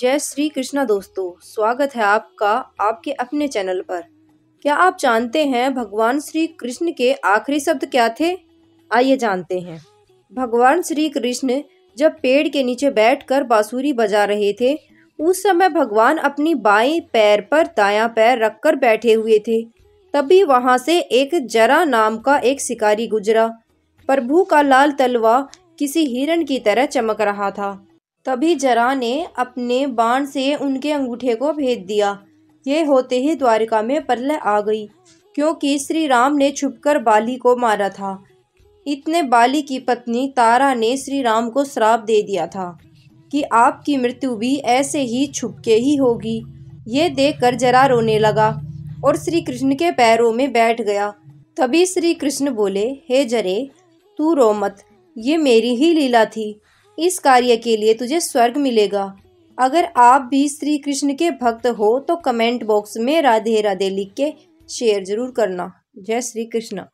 जय श्री कृष्णा दोस्तों स्वागत है आपका आपके अपने चैनल पर क्या आप जानते हैं भगवान श्री कृष्ण के आखिरी शब्द क्या थे आइए जानते हैं भगवान श्री कृष्ण जब पेड़ के नीचे बैठकर बांसुरी बजा रहे थे उस समय भगवान अपनी बाएं पैर पर दायां पैर रखकर बैठे हुए थे तभी वहां से एक जरा नाम का एक शिकारी गुजरा प्रभु का लाल तलवा किसी हिरण की तरह चमक रहा था तभी जरा ने अपने बाण से उनके अंगूठे को भेद दिया ये होते ही द्वारिका में प्रलय आ गई क्योंकि श्री राम ने छुपकर बाली को मारा था इतने बाली की पत्नी तारा ने श्री राम को श्राप दे दिया था कि आपकी मृत्यु भी ऐसे ही छुपके ही होगी ये देखकर जरा रोने लगा और श्री कृष्ण के पैरों में बैठ गया तभी श्री कृष्ण बोले हे जरे तू रो मत ये मेरी ही लीला थी इस कार्य के लिए तुझे स्वर्ग मिलेगा अगर आप भी श्री कृष्ण के भक्त हो तो कमेंट बॉक्स में राधे राधे लिख के शेयर जरूर करना जय श्री कृष्ण